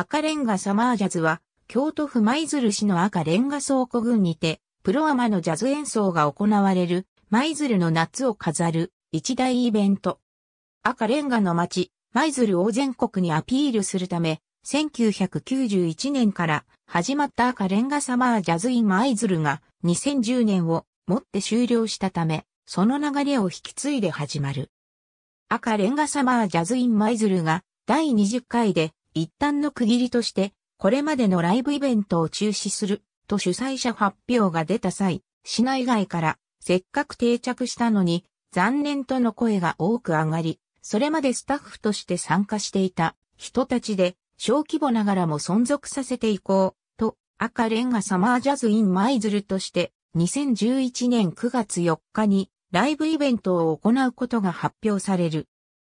赤レンガサマージャズは、京都府舞鶴市の赤レンガ倉庫群にて、プロアマのジャズ演奏が行われる、舞鶴の夏を飾る、一大イベント。赤レンガの街、舞鶴を全国にアピールするため、1991年から始まった赤レンガサマージャズイン舞鶴が2010年をもって終了したため、その流れを引き継いで始まる。赤レンガサマージャズイン舞鶴が第20回で一旦の区切りとして、これまでのライブイベントを中止すると主催者発表が出た際、市内外からせっかく定着したのに残念との声が多く上がり、それまでスタッフとして参加していた人たちで小規模ながらも存続させていこうと赤レンガサマージャズインマイズルとして2011年9月4日にライブイベントを行うことが発表される。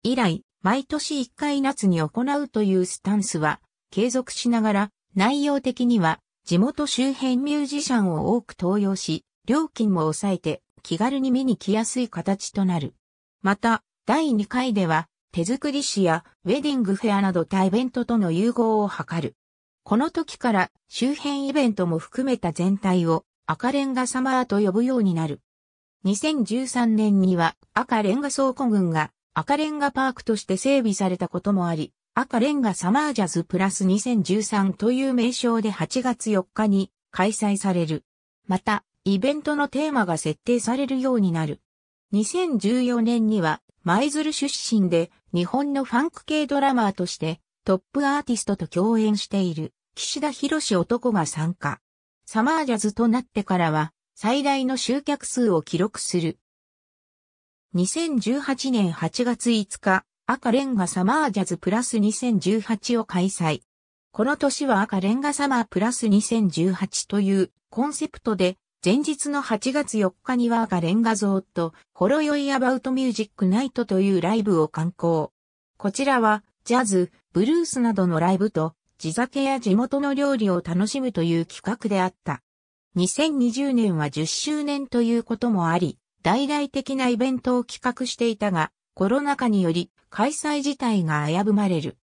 以来、毎年1回夏に行うというスタンスは継続しながら内容的には地元周辺ミュージシャンを多く登用し、料金も抑えて気軽に見に来やすい形となる。また、第2回では手作り誌やウェディングフェアなど大イベントとの融合を図る。この時から周辺イベントも含めた全体を赤レンガサマーと呼ぶようになる。2013年には赤レンガ倉庫群が赤レンガパークとして整備されたこともあり、赤レンガサマージャズプラス2013という名称で8月4日に開催される。また、イベントのテーマが設定されるようになる。2014年には、舞鶴出身で日本のファンク系ドラマーとしてトップアーティストと共演している岸田博士男が参加。サマージャズとなってからは最大の集客数を記録する2018年8月5日、赤レンガサマージャズプラス2018を開催。この年は赤レンガサマープラス2018というコンセプトで、前日の8月4日には赤レンガ像と、ほろ酔いアバウトミュージックナイトというライブを観光。こちらは、ジャズ、ブルースなどのライブと、地酒や地元の料理を楽しむという企画であった。2020年は10周年ということもあり、大々的なイベントを企画していたが、コロナ禍により開催自体が危ぶまれる。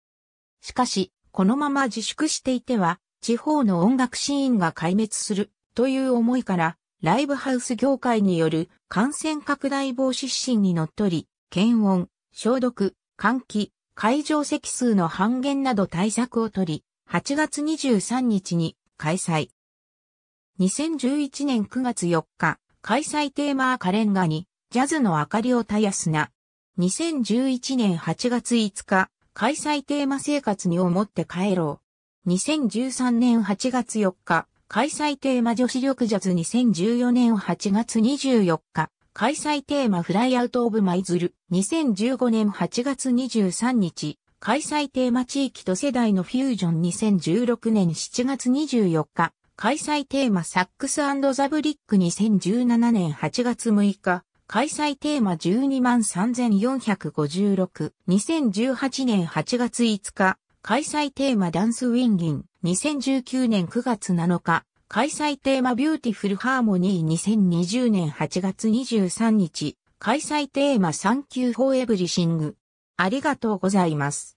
しかし、このまま自粛していては、地方の音楽シーンが壊滅するという思いから、ライブハウス業界による感染拡大防止指針にのっとり、検温、消毒、換気、会場席数の半減など対策をとり、8月23日に開催。2011年9月4日、開催テーマーカレンガに、ジャズの明かりを絶やすな。2011年8月5日、開催テーマ生活に思って帰ろう。2013年8月4日、開催テーマ女子力ジャズ2014年8月24日、開催テーマフライアウトオブマイズル2015年8月23日、開催テーマ地域と世代のフュージョン2016年7月24日、開催テーマサックスザブリック2017年8月6日、開催テーマ123,456、2018年8月5日、開催テーマダンスウィンギン、2019年9月7日、開催テーマビューティフルハーモニー2020年8月23日、開催テーマサンキューフォーエブリシング。ありがとうございます。